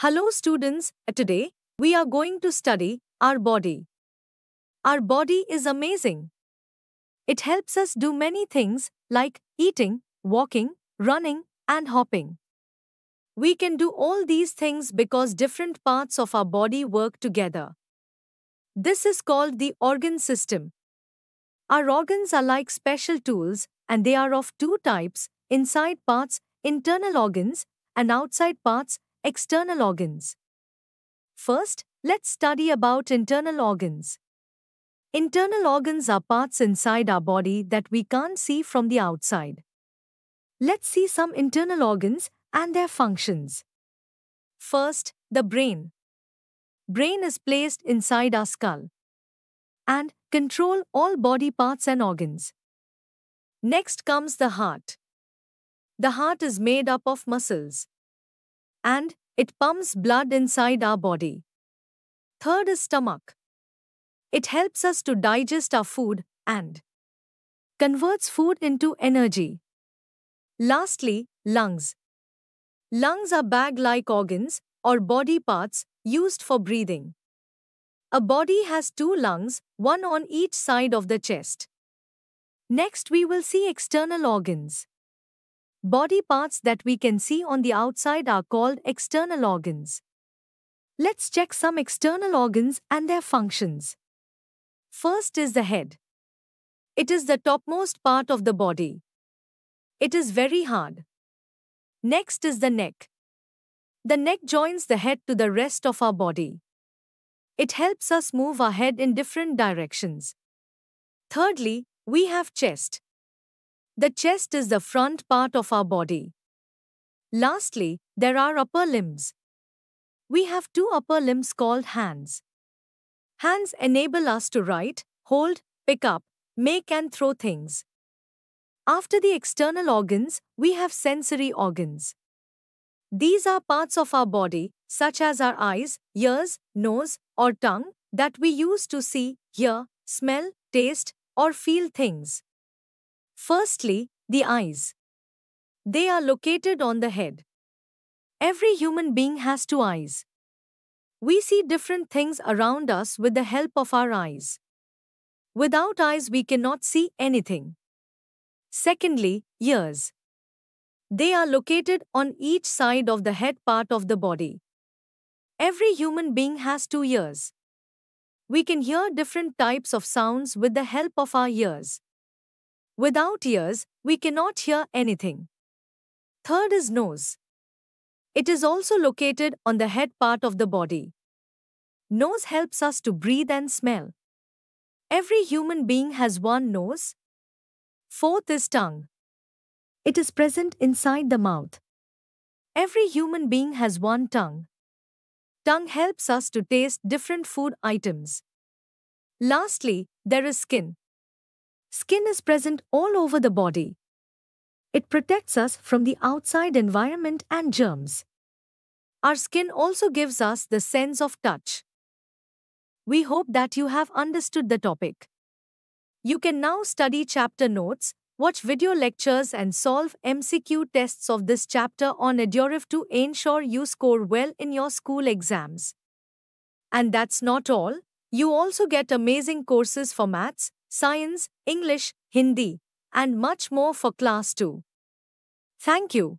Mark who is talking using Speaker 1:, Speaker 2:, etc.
Speaker 1: Hello students, today we are going to study our body. Our body is amazing. It helps us do many things like eating, walking, running and hopping. We can do all these things because different parts of our body work together. This is called the organ system. Our organs are like special tools and they are of two types, inside parts, internal organs, and outside parts, External organs. First, let's study about internal organs. Internal organs are parts inside our body that we can't see from the outside. Let's see some internal organs and their functions. First, the brain. Brain is placed inside our skull and control all body parts and organs. Next comes the heart. The heart is made up of muscles and it pumps blood inside our body. Third is stomach. It helps us to digest our food and converts food into energy. Lastly, lungs. Lungs are bag like organs or body parts used for breathing. A body has two lungs, one on each side of the chest. Next, we will see external organs. Body parts that we can see on the outside are called external organs. Let's check some external organs and their functions. First is the head. It is the topmost part of the body. It is very hard. Next is the neck. The neck joins the head to the rest of our body. It helps us move our head in different directions. Thirdly, we have chest. The chest is the front part of our body. Lastly, there are upper limbs. We have two upper limbs called hands. Hands enable us to write, hold, pick up, make and throw things. After the external organs, we have sensory organs. These are parts of our body, such as our eyes, ears, nose, or tongue, that we use to see, hear, smell, taste, or feel things. Firstly, the eyes. They are located on the head. Every human being has two eyes. We see different things around us with the help of our eyes. Without eyes, we cannot see anything. Secondly, ears. They are located on each side of the head part of the body. Every human being has two ears. We can hear different types of sounds with the help of our ears. Without ears, we cannot hear anything. Third is nose. It is also located on the head part of the body. Nose helps us to breathe and smell. Every human being has one nose. Fourth is tongue. It is present inside the mouth. Every human being has one tongue. Tongue helps us to taste different food items. Lastly, there is skin. Skin is present all over the body. It protects us from the outside environment and germs. Our skin also gives us the sense of touch. We hope that you have understood the topic. You can now study chapter notes, watch video lectures and solve MCQ tests of this chapter on Edurif to ensure you score well in your school exams. And that's not all. You also get amazing courses for maths, Science, English, Hindi, and much more for Class 2. Thank you.